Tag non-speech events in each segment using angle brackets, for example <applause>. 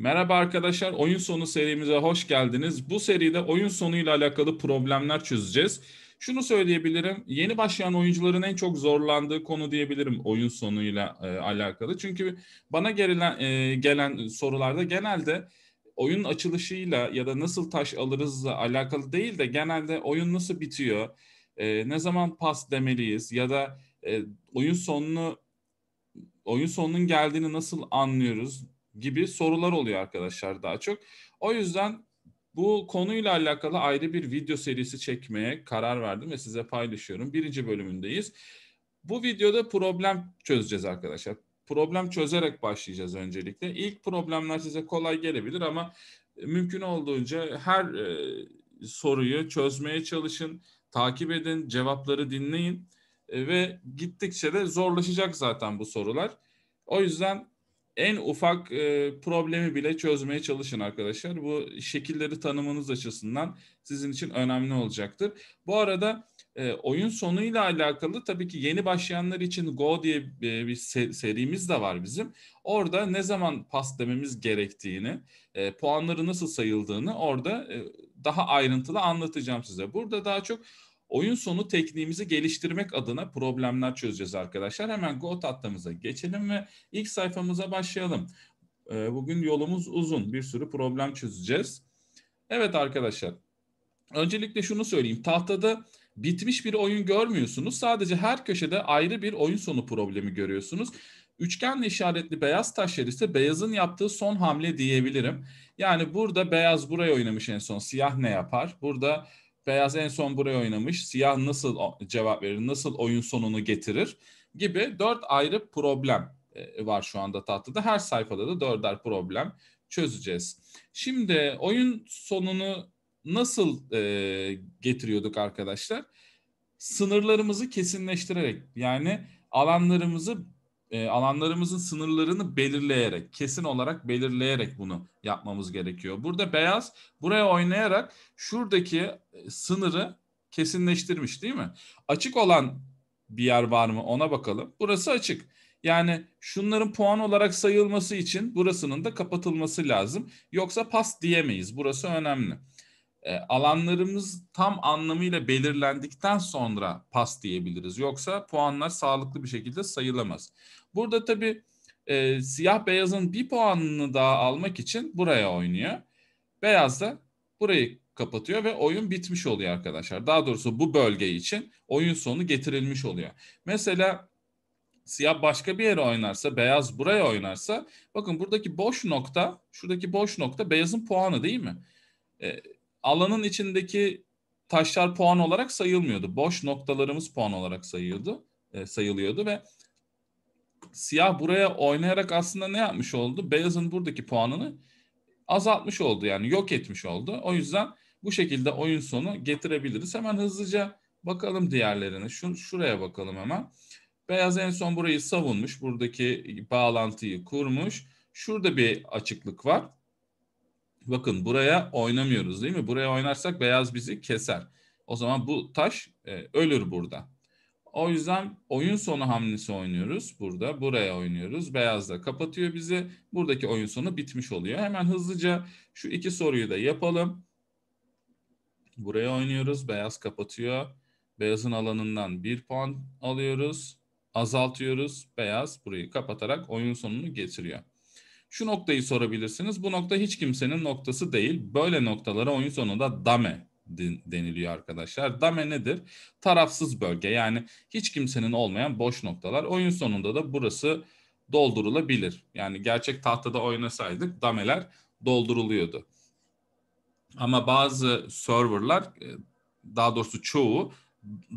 Merhaba arkadaşlar, oyun sonu serimize hoş geldiniz. Bu seride oyun sonuyla alakalı problemler çözeceğiz. Şunu söyleyebilirim, yeni başlayan oyuncuların en çok zorlandığı konu diyebilirim oyun sonuyla e, alakalı. Çünkü bana gelen, e, gelen sorularda genelde oyun açılışıyla ya da nasıl taş alırızla alakalı değil de genelde oyun nasıl bitiyor, e, ne zaman pas demeliyiz ya da e, oyun sonunu oyun sonunun geldiğini nasıl anlıyoruz? gibi sorular oluyor arkadaşlar daha çok. O yüzden bu konuyla alakalı ayrı bir video serisi çekmeye karar verdim ve size paylaşıyorum. Birinci bölümündeyiz. Bu videoda problem çözeceğiz arkadaşlar. Problem çözerek başlayacağız öncelikle. İlk problemler size kolay gelebilir ama mümkün olduğunca her e, soruyu çözmeye çalışın, takip edin, cevapları dinleyin e, ve gittikçe de zorlaşacak zaten bu sorular. O yüzden en ufak e, problemi bile çözmeye çalışın arkadaşlar. Bu şekilleri tanımanız açısından sizin için önemli olacaktır. Bu arada e, oyun sonuyla alakalı tabii ki yeni başlayanlar için Go diye e, bir se- serimiz de var bizim. Orada ne zaman pas dememiz gerektiğini, e, puanları nasıl sayıldığını orada e, daha ayrıntılı anlatacağım size. Burada daha çok Oyun sonu tekniğimizi geliştirmek adına problemler çözeceğiz arkadaşlar. Hemen Go tatlımıza geçelim ve ilk sayfamıza başlayalım. Ee, bugün yolumuz uzun. Bir sürü problem çözeceğiz. Evet arkadaşlar. Öncelikle şunu söyleyeyim. Tahtada bitmiş bir oyun görmüyorsunuz. Sadece her köşede ayrı bir oyun sonu problemi görüyorsunuz. Üçgenle işaretli beyaz taşlar ise beyazın yaptığı son hamle diyebilirim. Yani burada beyaz buraya oynamış en son. Siyah ne yapar? Burada beyaz en son buraya oynamış, siyah nasıl cevap verir, nasıl oyun sonunu getirir gibi dört ayrı problem e, var şu anda tahtada. Her sayfada da dörder problem çözeceğiz. Şimdi oyun sonunu nasıl e, getiriyorduk arkadaşlar? Sınırlarımızı kesinleştirerek yani alanlarımızı e, alanlarımızın sınırlarını belirleyerek, kesin olarak belirleyerek bunu yapmamız gerekiyor. Burada beyaz buraya oynayarak şuradaki e, sınırı kesinleştirmiş değil mi? Açık olan bir yer var mı ona bakalım. Burası açık. Yani şunların puan olarak sayılması için burasının da kapatılması lazım. Yoksa pas diyemeyiz. Burası önemli e, alanlarımız tam anlamıyla belirlendikten sonra pas diyebiliriz. Yoksa puanlar sağlıklı bir şekilde sayılamaz. Burada tabii e, siyah beyazın bir puanını daha almak için buraya oynuyor. Beyaz da burayı kapatıyor ve oyun bitmiş oluyor arkadaşlar. Daha doğrusu bu bölge için oyun sonu getirilmiş oluyor. Mesela siyah başka bir yere oynarsa, beyaz buraya oynarsa bakın buradaki boş nokta, şuradaki boş nokta beyazın puanı değil mi? E, alanın içindeki taşlar puan olarak sayılmıyordu. Boş noktalarımız puan olarak sayıyordu, e, sayılıyordu ve siyah buraya oynayarak aslında ne yapmış oldu? Beyazın buradaki puanını azaltmış oldu yani yok etmiş oldu. O yüzden bu şekilde oyun sonu getirebiliriz. Hemen hızlıca bakalım diğerlerini. Şu, şuraya bakalım hemen. Beyaz en son burayı savunmuş. Buradaki bağlantıyı kurmuş. Şurada bir açıklık var. Bakın buraya oynamıyoruz değil mi? Buraya oynarsak beyaz bizi keser. O zaman bu taş e, ölür burada. O yüzden oyun sonu hamlesi oynuyoruz burada. Buraya oynuyoruz. Beyaz da kapatıyor bizi. Buradaki oyun sonu bitmiş oluyor. Hemen hızlıca şu iki soruyu da yapalım. Buraya oynuyoruz. Beyaz kapatıyor. Beyazın alanından bir puan alıyoruz. Azaltıyoruz. Beyaz burayı kapatarak oyun sonunu getiriyor. Şu noktayı sorabilirsiniz. Bu nokta hiç kimsenin noktası değil. Böyle noktalara oyun sonunda dame deniliyor arkadaşlar. Dame nedir? Tarafsız bölge yani hiç kimsenin olmayan boş noktalar. Oyun sonunda da burası doldurulabilir. Yani gerçek tahtada oynasaydık dameler dolduruluyordu. Ama bazı serverlar e, daha doğrusu çoğu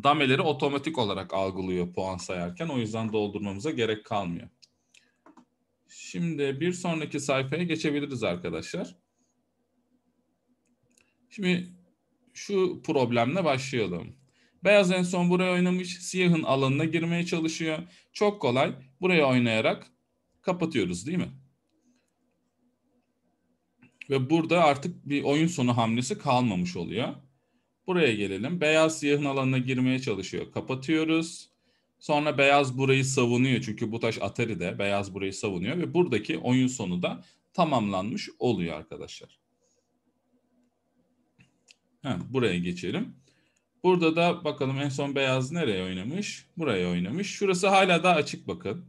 dameleri otomatik olarak algılıyor puan sayarken. O yüzden doldurmamıza gerek kalmıyor. Şimdi bir sonraki sayfaya geçebiliriz arkadaşlar. Şimdi şu problemle başlayalım. Beyaz en son buraya oynamış. Siyahın alanına girmeye çalışıyor. Çok kolay. Buraya oynayarak kapatıyoruz değil mi? Ve burada artık bir oyun sonu hamlesi kalmamış oluyor. Buraya gelelim. Beyaz siyahın alanına girmeye çalışıyor. Kapatıyoruz. Sonra Beyaz burayı savunuyor çünkü bu taş Atari'de Beyaz burayı savunuyor ve buradaki oyun sonu da tamamlanmış oluyor arkadaşlar. Ha, buraya geçelim. Burada da bakalım en son beyaz nereye oynamış? Buraya oynamış. Şurası hala daha açık bakın.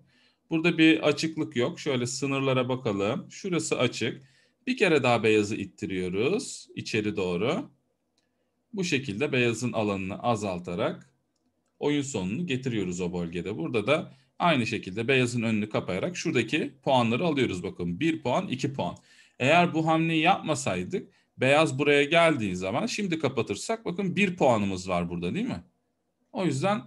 Burada bir açıklık yok. Şöyle sınırlara bakalım. Şurası açık. Bir kere daha beyazı ittiriyoruz içeri doğru. Bu şekilde beyazın alanını azaltarak oyun sonunu getiriyoruz o bölgede. Burada da aynı şekilde beyazın önünü kapayarak şuradaki puanları alıyoruz bakın. 1 puan, 2 puan. Eğer bu hamleyi yapmasaydık beyaz buraya geldiği zaman şimdi kapatırsak bakın 1 puanımız var burada değil mi? O yüzden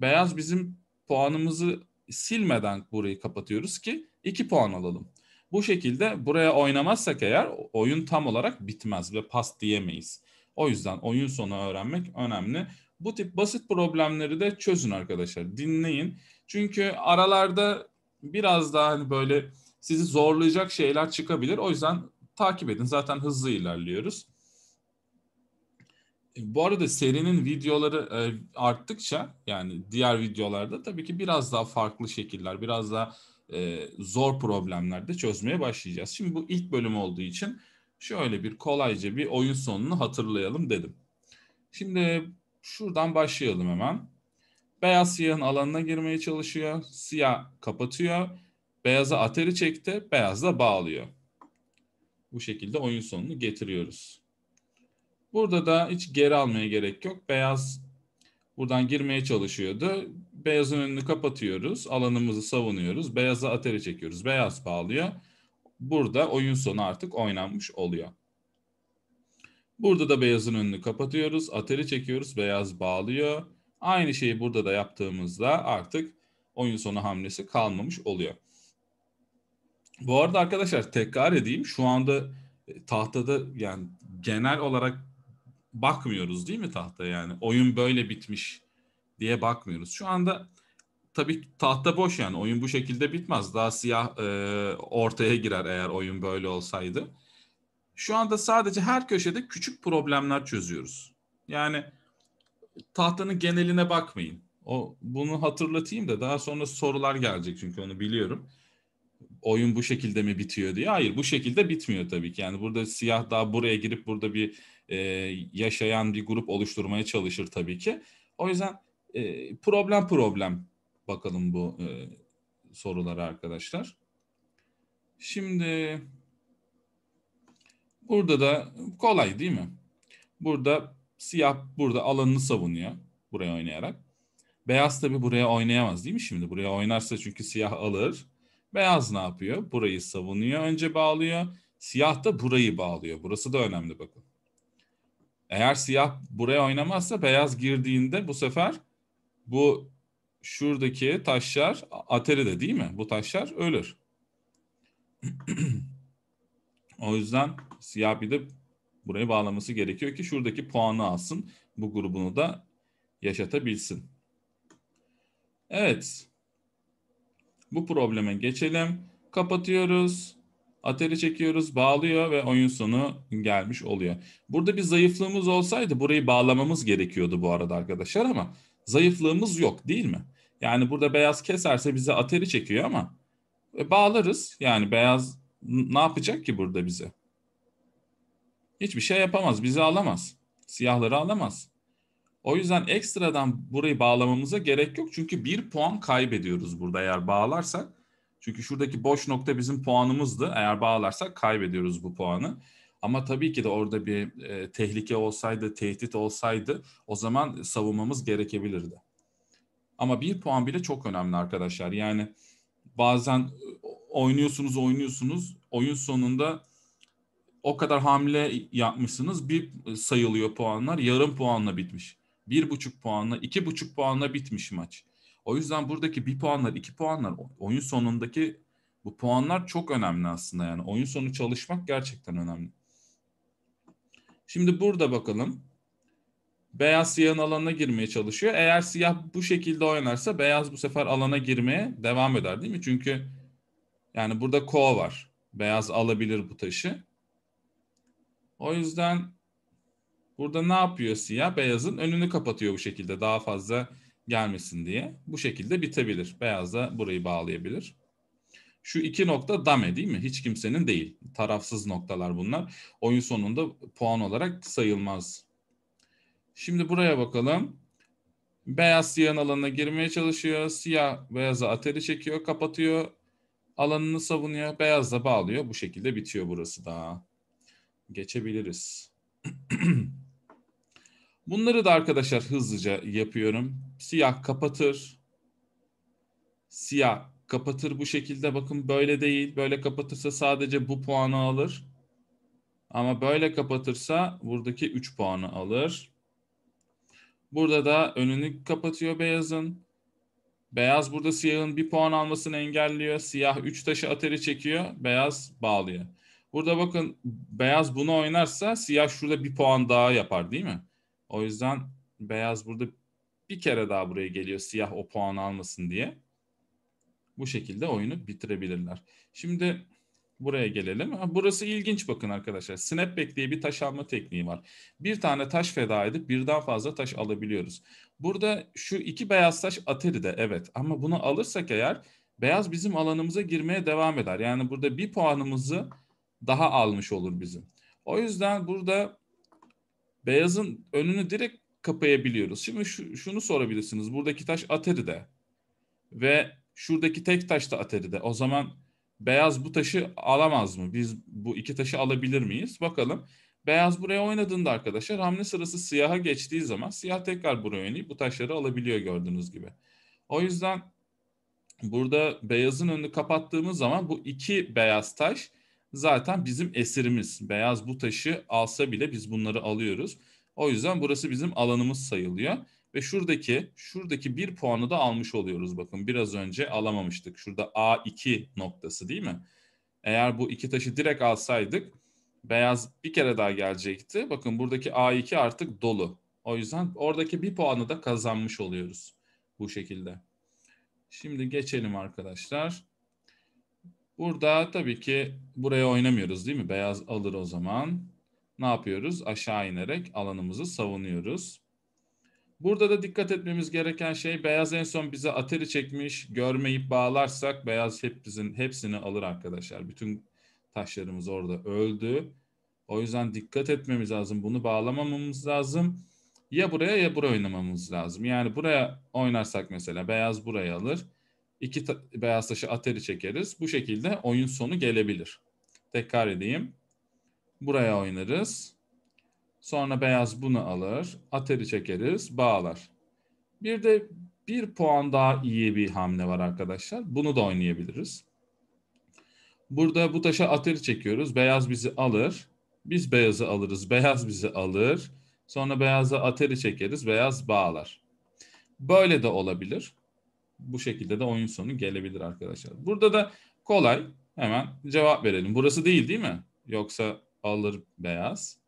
beyaz bizim puanımızı silmeden burayı kapatıyoruz ki 2 puan alalım. Bu şekilde buraya oynamazsak eğer oyun tam olarak bitmez ve pas diyemeyiz. O yüzden oyun sonu öğrenmek önemli. Bu tip basit problemleri de çözün arkadaşlar. Dinleyin. Çünkü aralarda biraz daha hani böyle sizi zorlayacak şeyler çıkabilir. O yüzden takip edin. Zaten hızlı ilerliyoruz. E, bu arada serinin videoları e, arttıkça yani diğer videolarda tabii ki biraz daha farklı şekiller, biraz daha e, zor problemler de çözmeye başlayacağız. Şimdi bu ilk bölüm olduğu için şöyle bir kolayca bir oyun sonunu hatırlayalım dedim. Şimdi Şuradan başlayalım hemen. Beyaz siyahın alanına girmeye çalışıyor. Siyah kapatıyor. Beyaza ateri çekti. Beyaz da bağlıyor. Bu şekilde oyun sonunu getiriyoruz. Burada da hiç geri almaya gerek yok. Beyaz buradan girmeye çalışıyordu. Beyazın önünü kapatıyoruz. Alanımızı savunuyoruz. Beyaza ateri çekiyoruz. Beyaz bağlıyor. Burada oyun sonu artık oynanmış oluyor. Burada da beyazın önünü kapatıyoruz. Ateri çekiyoruz. Beyaz bağlıyor. Aynı şeyi burada da yaptığımızda artık oyun sonu hamlesi kalmamış oluyor. Bu arada arkadaşlar tekrar edeyim. Şu anda e, tahtada yani genel olarak bakmıyoruz değil mi tahta yani oyun böyle bitmiş diye bakmıyoruz. Şu anda tabii tahta boş yani oyun bu şekilde bitmez. Daha siyah e, ortaya girer eğer oyun böyle olsaydı. Şu anda sadece her köşede küçük problemler çözüyoruz. Yani tahtanın geneline bakmayın. O bunu hatırlatayım da daha sonra sorular gelecek çünkü onu biliyorum. Oyun bu şekilde mi bitiyor diye. Hayır bu şekilde bitmiyor tabii ki. Yani burada siyah daha buraya girip burada bir e, yaşayan bir grup oluşturmaya çalışır tabii ki. O yüzden e, problem problem bakalım bu e, sorulara arkadaşlar. Şimdi Burada da kolay değil mi? Burada siyah burada alanını savunuyor buraya oynayarak. Beyaz tabii buraya oynayamaz değil mi şimdi? Buraya oynarsa çünkü siyah alır. Beyaz ne yapıyor? Burayı savunuyor, önce bağlıyor. Siyah da burayı bağlıyor. Burası da önemli bakın. Eğer siyah buraya oynamazsa beyaz girdiğinde bu sefer bu şuradaki taşlar ateri de değil mi? Bu taşlar ölür. <clears throat> o yüzden siyah bir de burayı bağlaması gerekiyor ki şuradaki puanı alsın. Bu grubunu da yaşatabilsin. Evet. Bu probleme geçelim. Kapatıyoruz. Ateri çekiyoruz, bağlıyor ve oyun sonu gelmiş oluyor. Burada bir zayıflığımız olsaydı burayı bağlamamız gerekiyordu bu arada arkadaşlar ama zayıflığımız yok değil mi? Yani burada beyaz keserse bize ateri çekiyor ama e, bağlarız. Yani beyaz ne yapacak ki burada bize? hiçbir şey yapamaz. Bizi alamaz. Siyahları alamaz. O yüzden ekstradan burayı bağlamamıza gerek yok. Çünkü bir puan kaybediyoruz burada eğer bağlarsak. Çünkü şuradaki boş nokta bizim puanımızdı. Eğer bağlarsak kaybediyoruz bu puanı. Ama tabii ki de orada bir e, tehlike olsaydı, tehdit olsaydı o zaman savunmamız gerekebilirdi. Ama bir puan bile çok önemli arkadaşlar. Yani bazen oynuyorsunuz, oynuyorsunuz. Oyun sonunda o kadar hamle yapmışsınız bir sayılıyor puanlar yarım puanla bitmiş. Bir buçuk puanla iki buçuk puanla bitmiş maç. O yüzden buradaki bir puanlar iki puanlar oyun sonundaki bu puanlar çok önemli aslında yani oyun sonu çalışmak gerçekten önemli. Şimdi burada bakalım. Beyaz siyahın alana girmeye çalışıyor. Eğer siyah bu şekilde oynarsa beyaz bu sefer alana girmeye devam eder değil mi? Çünkü yani burada ko var. Beyaz alabilir bu taşı. O yüzden burada ne yapıyor siyah? Beyazın önünü kapatıyor bu şekilde daha fazla gelmesin diye. Bu şekilde bitebilir. Beyaz da burayı bağlayabilir. Şu iki nokta dame değil mi? Hiç kimsenin değil. Tarafsız noktalar bunlar. Oyun sonunda puan olarak sayılmaz. Şimdi buraya bakalım. Beyaz siyahın alanına girmeye çalışıyor. Siyah beyaza ateri çekiyor, kapatıyor. Alanını savunuyor. Beyaz da bağlıyor. Bu şekilde bitiyor burası da geçebiliriz. <clears throat> Bunları da arkadaşlar hızlıca yapıyorum. Siyah kapatır. Siyah kapatır bu şekilde. Bakın böyle değil. Böyle kapatırsa sadece bu puanı alır. Ama böyle kapatırsa buradaki 3 puanı alır. Burada da önünü kapatıyor beyazın. Beyaz burada siyahın bir puan almasını engelliyor. Siyah 3 taşı ateri çekiyor. Beyaz bağlıyor. Burada bakın beyaz bunu oynarsa siyah şurada bir puan daha yapar değil mi? O yüzden beyaz burada bir kere daha buraya geliyor siyah o puanı almasın diye. Bu şekilde oyunu bitirebilirler. Şimdi buraya gelelim. Burası ilginç bakın arkadaşlar. Snapback diye bir taş alma tekniği var. Bir tane taş feda edip birden fazla taş alabiliyoruz. Burada şu iki beyaz taş de evet ama bunu alırsak eğer beyaz bizim alanımıza girmeye devam eder. Yani burada bir puanımızı daha almış olur bizim. O yüzden burada beyazın önünü direkt kapayabiliyoruz. Şimdi şu, şunu sorabilirsiniz. Buradaki taş Ateri'de ve şuradaki tek taş da Ateri'de. O zaman beyaz bu taşı alamaz mı? Biz bu iki taşı alabilir miyiz? Bakalım. Beyaz buraya oynadığında arkadaşlar hamle sırası siyaha geçtiği zaman siyah tekrar buraya oynayıp bu taşları alabiliyor gördüğünüz gibi. O yüzden burada beyazın önünü kapattığımız zaman bu iki beyaz taş zaten bizim esirimiz. Beyaz bu taşı alsa bile biz bunları alıyoruz. O yüzden burası bizim alanımız sayılıyor. Ve şuradaki şuradaki bir puanı da almış oluyoruz bakın. Biraz önce alamamıştık. Şurada A2 noktası değil mi? Eğer bu iki taşı direkt alsaydık beyaz bir kere daha gelecekti. Bakın buradaki A2 artık dolu. O yüzden oradaki bir puanı da kazanmış oluyoruz bu şekilde. Şimdi geçelim arkadaşlar. Burada tabii ki buraya oynamıyoruz değil mi? Beyaz alır o zaman. Ne yapıyoruz? Aşağı inerek alanımızı savunuyoruz. Burada da dikkat etmemiz gereken şey beyaz en son bize ateri çekmiş. Görmeyip bağlarsak beyaz hepimizin hepsini alır arkadaşlar. Bütün taşlarımız orada öldü. O yüzden dikkat etmemiz lazım. Bunu bağlamamamız lazım. Ya buraya ya buraya oynamamız lazım. Yani buraya oynarsak mesela beyaz burayı alır iki beyaz taşı ateri çekeriz. Bu şekilde oyun sonu gelebilir. Tekrar edeyim. Buraya oynarız. Sonra beyaz bunu alır. Ateri çekeriz. Bağlar. Bir de bir puan daha iyi bir hamle var arkadaşlar. Bunu da oynayabiliriz. Burada bu taşa ateri çekiyoruz. Beyaz bizi alır. Biz beyazı alırız. Beyaz bizi alır. Sonra beyaza ateri çekeriz. Beyaz bağlar. Böyle de olabilir bu şekilde de oyun sonu gelebilir arkadaşlar. Burada da kolay hemen cevap verelim. Burası değil değil mi? Yoksa alır beyaz.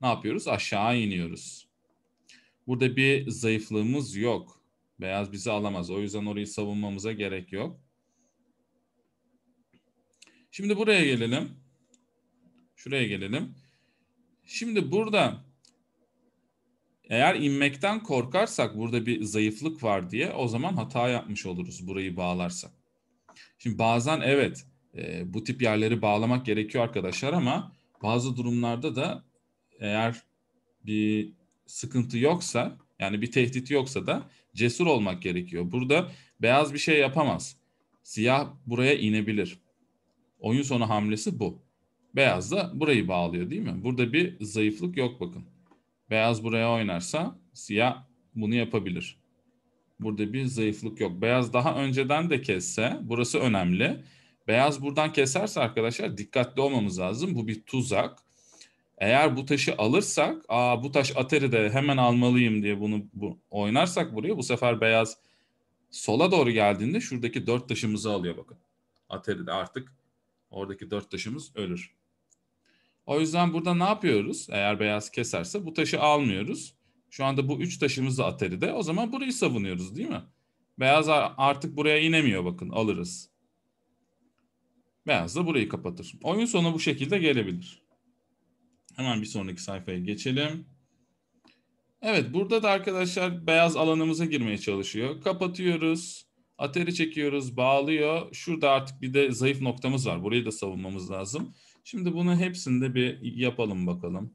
Ne yapıyoruz? Aşağı iniyoruz. Burada bir zayıflığımız yok. Beyaz bizi alamaz. O yüzden orayı savunmamıza gerek yok. Şimdi buraya gelelim. Şuraya gelelim. Şimdi burada eğer inmekten korkarsak burada bir zayıflık var diye o zaman hata yapmış oluruz burayı bağlarsak. Şimdi bazen evet e, bu tip yerleri bağlamak gerekiyor arkadaşlar ama bazı durumlarda da eğer bir sıkıntı yoksa yani bir tehdit yoksa da cesur olmak gerekiyor. Burada beyaz bir şey yapamaz. Siyah buraya inebilir. Oyun sonu hamlesi bu. Beyaz da burayı bağlıyor değil mi? Burada bir zayıflık yok bakın. Beyaz buraya oynarsa siyah bunu yapabilir. Burada bir zayıflık yok. Beyaz daha önceden de kesse burası önemli. Beyaz buradan keserse arkadaşlar dikkatli olmamız lazım. Bu bir tuzak. Eğer bu taşı alırsak, aa bu taş ateri de hemen almalıyım diye bunu bu, oynarsak buraya bu sefer beyaz sola doğru geldiğinde şuradaki dört taşımızı alıyor bakın. Ateri de artık oradaki dört taşımız ölür. O yüzden burada ne yapıyoruz? Eğer beyaz keserse bu taşı almıyoruz. Şu anda bu üç taşımız da de, O zaman burayı savunuyoruz değil mi? Beyaz artık buraya inemiyor bakın alırız. Beyaz da burayı kapatır. Oyun sonu bu şekilde gelebilir. Hemen bir sonraki sayfaya geçelim. Evet burada da arkadaşlar beyaz alanımıza girmeye çalışıyor. Kapatıyoruz. Ateri çekiyoruz, bağlıyor. Şurada artık bir de zayıf noktamız var. Burayı da savunmamız lazım. Şimdi bunu hepsinde bir yapalım bakalım.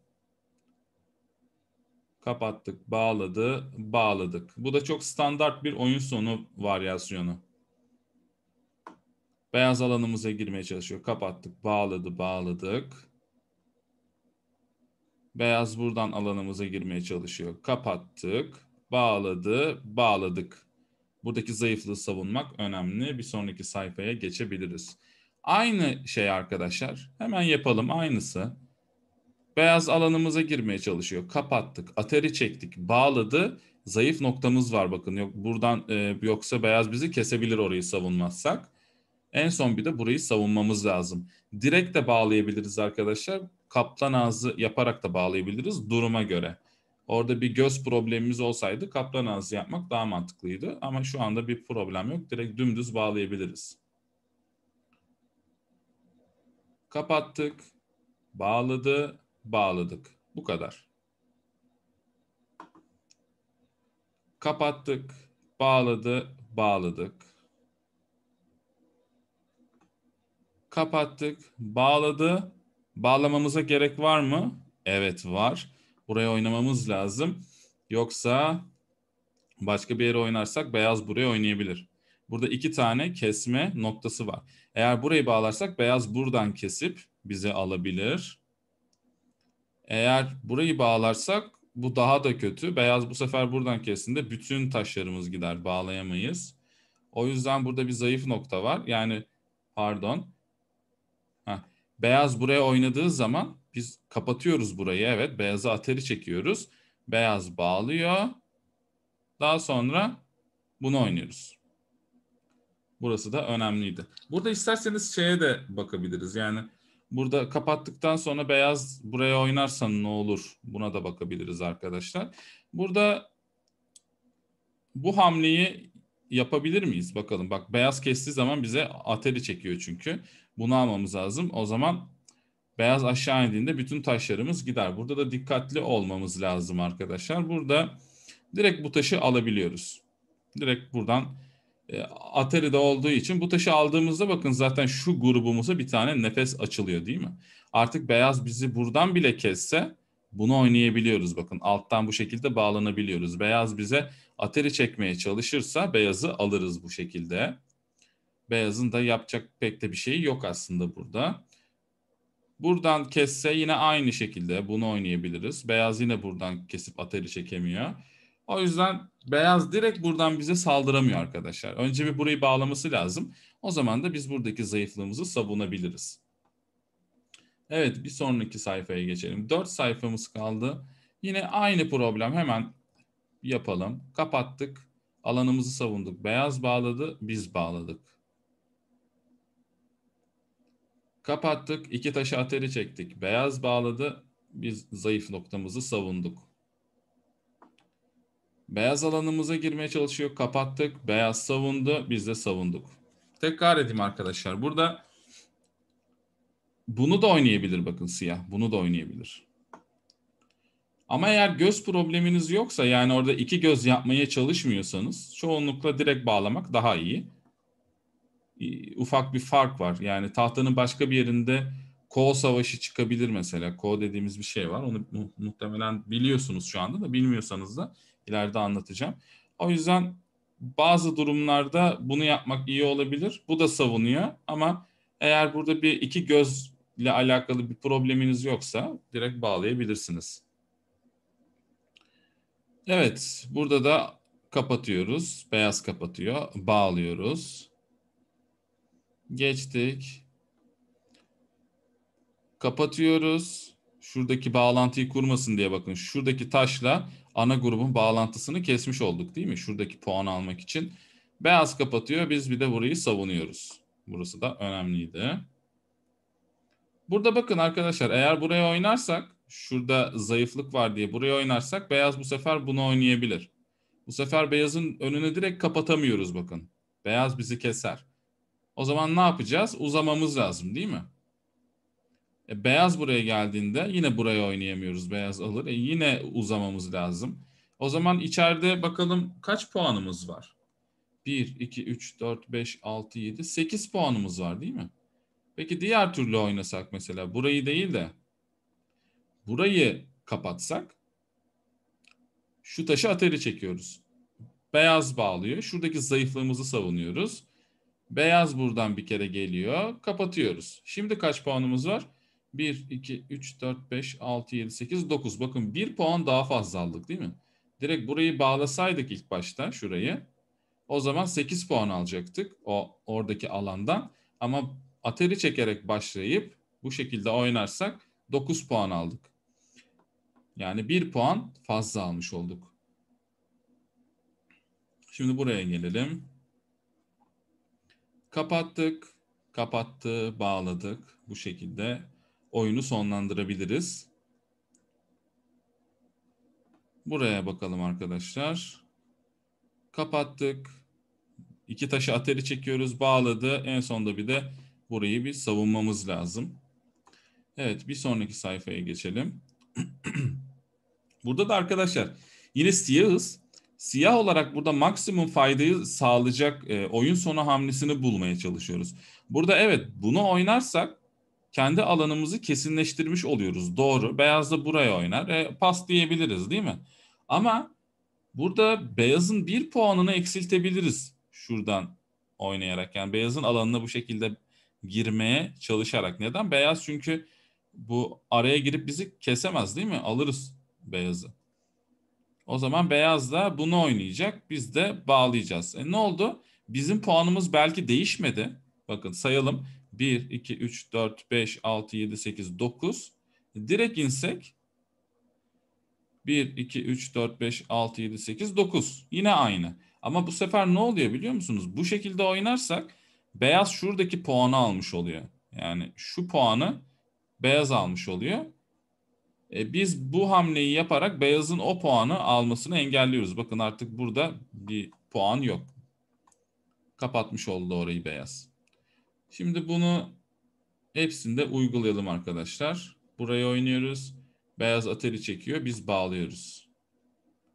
Kapattık, bağladı, bağladık. Bu da çok standart bir oyun sonu varyasyonu. Beyaz alanımıza girmeye çalışıyor. Kapattık, bağladı, bağladık. Beyaz buradan alanımıza girmeye çalışıyor. Kapattık, bağladı, bağladık. Buradaki zayıflığı savunmak önemli. Bir sonraki sayfaya geçebiliriz. Aynı şey arkadaşlar. Hemen yapalım aynısı. Beyaz alanımıza girmeye çalışıyor. Kapattık, ateri çektik, bağladı. Zayıf noktamız var bakın. Yok buradan e, yoksa beyaz bizi kesebilir orayı savunmazsak. En son bir de burayı savunmamız lazım. Direkt de bağlayabiliriz arkadaşlar. Kaplan ağzı yaparak da bağlayabiliriz duruma göre. Orada bir göz problemimiz olsaydı kaplan ağzı yapmak daha mantıklıydı. Ama şu anda bir problem yok. Direkt dümdüz bağlayabiliriz. kapattık, bağladı, bağladık. Bu kadar. Kapattık, bağladı, bağladık. Kapattık, bağladı. Bağlamamıza gerek var mı? Evet var. Buraya oynamamız lazım. Yoksa başka bir yere oynarsak beyaz buraya oynayabilir. Burada iki tane kesme noktası var. Eğer burayı bağlarsak beyaz buradan kesip bize alabilir. Eğer burayı bağlarsak bu daha da kötü. Beyaz bu sefer buradan kestiğinde bütün taşlarımız gider bağlayamayız. O yüzden burada bir zayıf nokta var. Yani pardon. Heh, beyaz buraya oynadığı zaman biz kapatıyoruz burayı. Evet beyaza ateri çekiyoruz. Beyaz bağlıyor. Daha sonra bunu oynuyoruz. Burası da önemliydi. Burada isterseniz şeye de bakabiliriz. Yani burada kapattıktan sonra beyaz buraya oynarsan ne olur? Buna da bakabiliriz arkadaşlar. Burada bu hamleyi yapabilir miyiz? Bakalım bak beyaz kestiği zaman bize ateli çekiyor çünkü. Bunu almamız lazım. O zaman beyaz aşağı indiğinde bütün taşlarımız gider. Burada da dikkatli olmamız lazım arkadaşlar. Burada direkt bu taşı alabiliyoruz. Direkt buradan e, Atari'de olduğu için bu taşı aldığımızda bakın zaten şu grubumuza bir tane nefes açılıyor değil mi? Artık beyaz bizi buradan bile kesse bunu oynayabiliyoruz bakın alttan bu şekilde bağlanabiliyoruz. Beyaz bize Atari çekmeye çalışırsa beyazı alırız bu şekilde. Beyazın da yapacak pek de bir şeyi yok aslında burada. Buradan kesse yine aynı şekilde bunu oynayabiliriz. Beyaz yine buradan kesip Atari çekemiyor. O yüzden beyaz direkt buradan bize saldıramıyor arkadaşlar. Önce bir burayı bağlaması lazım. O zaman da biz buradaki zayıflığımızı savunabiliriz. Evet bir sonraki sayfaya geçelim. Dört sayfamız kaldı. Yine aynı problem hemen yapalım. Kapattık. Alanımızı savunduk. Beyaz bağladı, biz bağladık. Kapattık, İki taşı ateri çektik. Beyaz bağladı, biz zayıf noktamızı savunduk. Beyaz alanımıza girmeye çalışıyor. Kapattık. Beyaz savundu. Biz de savunduk. Tekrar edeyim arkadaşlar. Burada bunu da oynayabilir bakın siyah. Bunu da oynayabilir. Ama eğer göz probleminiz yoksa yani orada iki göz yapmaya çalışmıyorsanız çoğunlukla direkt bağlamak daha iyi. Ee, ufak bir fark var. Yani tahtanın başka bir yerinde Ko savaşı çıkabilir mesela. Ko dediğimiz bir şey var. Onu mu muhtemelen biliyorsunuz şu anda da bilmiyorsanız da ileride anlatacağım. O yüzden bazı durumlarda bunu yapmak iyi olabilir. Bu da savunuyor ama eğer burada bir iki gözle alakalı bir probleminiz yoksa direkt bağlayabilirsiniz. Evet, burada da kapatıyoruz. Beyaz kapatıyor. Bağlıyoruz. Geçtik. Kapatıyoruz şuradaki bağlantıyı kurmasın diye bakın. Şuradaki taşla ana grubun bağlantısını kesmiş olduk değil mi? Şuradaki puan almak için. Beyaz kapatıyor. Biz bir de burayı savunuyoruz. Burası da önemliydi. Burada bakın arkadaşlar eğer buraya oynarsak şurada zayıflık var diye buraya oynarsak beyaz bu sefer bunu oynayabilir. Bu sefer beyazın önüne direkt kapatamıyoruz bakın. Beyaz bizi keser. O zaman ne yapacağız? Uzamamız lazım değil mi? E, beyaz buraya geldiğinde yine buraya oynayamıyoruz. Beyaz alır. E, yine uzamamız lazım. O zaman içeride bakalım kaç puanımız var? 1, 2, 3, 4, 5, 6, 7, 8 puanımız var değil mi? Peki diğer türlü oynasak mesela burayı değil de burayı kapatsak şu taşı ateri çekiyoruz. Beyaz bağlıyor. Şuradaki zayıflığımızı savunuyoruz. Beyaz buradan bir kere geliyor. Kapatıyoruz. Şimdi kaç puanımız var? 1, 2, 3, 4, 5, 6, 7, 8, 9. Bakın 1 puan daha fazla aldık değil mi? Direkt burayı bağlasaydık ilk başta şurayı. O zaman 8 puan alacaktık o oradaki alandan. Ama ateri çekerek başlayıp bu şekilde oynarsak 9 puan aldık. Yani 1 puan fazla almış olduk. Şimdi buraya gelelim. Kapattık, kapattı, bağladık bu şekilde oyunu sonlandırabiliriz. Buraya bakalım arkadaşlar. Kapattık. İki taşı ateri çekiyoruz. Bağladı. En sonda bir de burayı bir savunmamız lazım. Evet bir sonraki sayfaya geçelim. <clears throat> burada da arkadaşlar yine siyahız. Siyah olarak burada maksimum faydayı sağlayacak e, oyun sonu hamlesini bulmaya çalışıyoruz. Burada evet bunu oynarsak kendi alanımızı kesinleştirmiş oluyoruz. Doğru. Beyaz da buraya oynar. E, pas diyebiliriz değil mi? Ama burada beyazın bir puanını eksiltebiliriz şuradan oynayarak. Yani beyazın alanına bu şekilde girmeye çalışarak. Neden? Beyaz çünkü bu araya girip bizi kesemez değil mi? Alırız beyazı. O zaman beyaz da bunu oynayacak. Biz de bağlayacağız. E ne oldu? Bizim puanımız belki değişmedi. Bakın sayalım. 1, 2, 3, 4, 5, 6, 7, 8, 9. Direkt insek 1, 2, 3, 4, 5, 6, 7, 8, 9. Yine aynı. Ama bu sefer ne oluyor biliyor musunuz? Bu şekilde oynarsak beyaz şuradaki puanı almış oluyor. Yani şu puanı beyaz almış oluyor. E, biz bu hamleyi yaparak beyazın o puanı almasını engelliyoruz. Bakın artık burada bir puan yok. Kapatmış oldu orayı beyaz. Şimdi bunu hepsinde uygulayalım arkadaşlar. Buraya oynuyoruz. Beyaz atari çekiyor. Biz bağlıyoruz.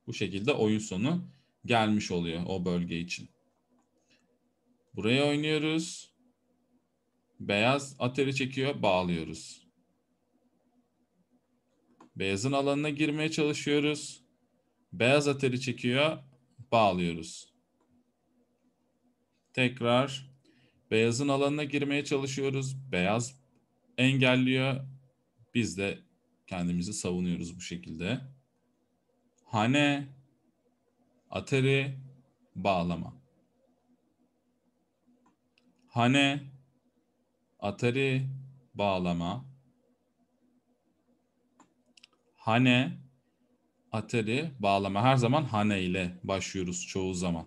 Bu şekilde oyun sonu gelmiş oluyor o bölge için. Buraya oynuyoruz. Beyaz atari çekiyor. Bağlıyoruz. Beyazın alanına girmeye çalışıyoruz. Beyaz atari çekiyor. Bağlıyoruz. Tekrar Beyazın alanına girmeye çalışıyoruz. Beyaz engelliyor. Biz de kendimizi savunuyoruz bu şekilde. Hane, atari, bağlama. Hane, atari, bağlama. Hane, atari, bağlama. Her zaman hane ile başlıyoruz çoğu zaman.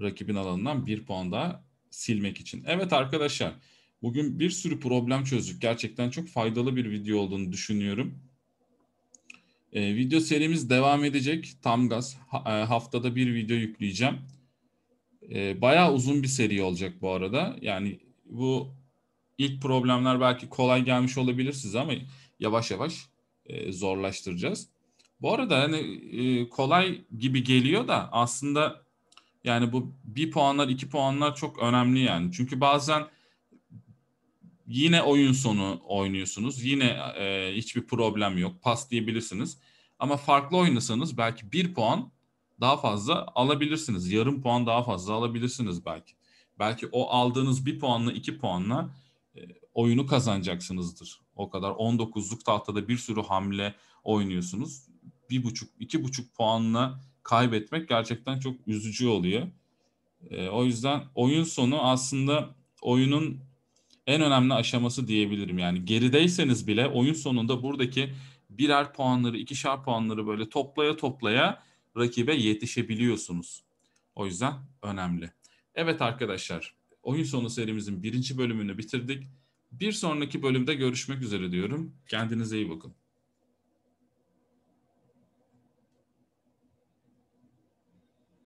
Rakibin alanından bir puan daha silmek için. Evet arkadaşlar bugün bir sürü problem çözdük. Gerçekten çok faydalı bir video olduğunu düşünüyorum. E, video serimiz devam edecek. Tam gaz. Ha, e, haftada bir video yükleyeceğim. E, bayağı uzun bir seri olacak bu arada. Yani bu ilk problemler belki kolay gelmiş olabilir size ama yavaş yavaş e, zorlaştıracağız. Bu arada hani e, kolay gibi geliyor da aslında yani bu bir puanlar, iki puanlar çok önemli yani. Çünkü bazen yine oyun sonu oynuyorsunuz. Yine e, hiçbir problem yok. Pas diyebilirsiniz. Ama farklı oynasanız belki bir puan daha fazla alabilirsiniz. Yarım puan daha fazla alabilirsiniz belki. Belki o aldığınız bir puanla iki puanla e, oyunu kazanacaksınızdır. O kadar 19'luk tahtada bir sürü hamle oynuyorsunuz. Bir buçuk, iki buçuk puanla kaybetmek gerçekten çok üzücü oluyor. E, o yüzden oyun sonu aslında oyunun en önemli aşaması diyebilirim. Yani gerideyseniz bile oyun sonunda buradaki birer puanları, ikişer puanları böyle toplaya toplaya rakibe yetişebiliyorsunuz. O yüzden önemli. Evet arkadaşlar, oyun sonu serimizin birinci bölümünü bitirdik. Bir sonraki bölümde görüşmek üzere diyorum. Kendinize iyi bakın.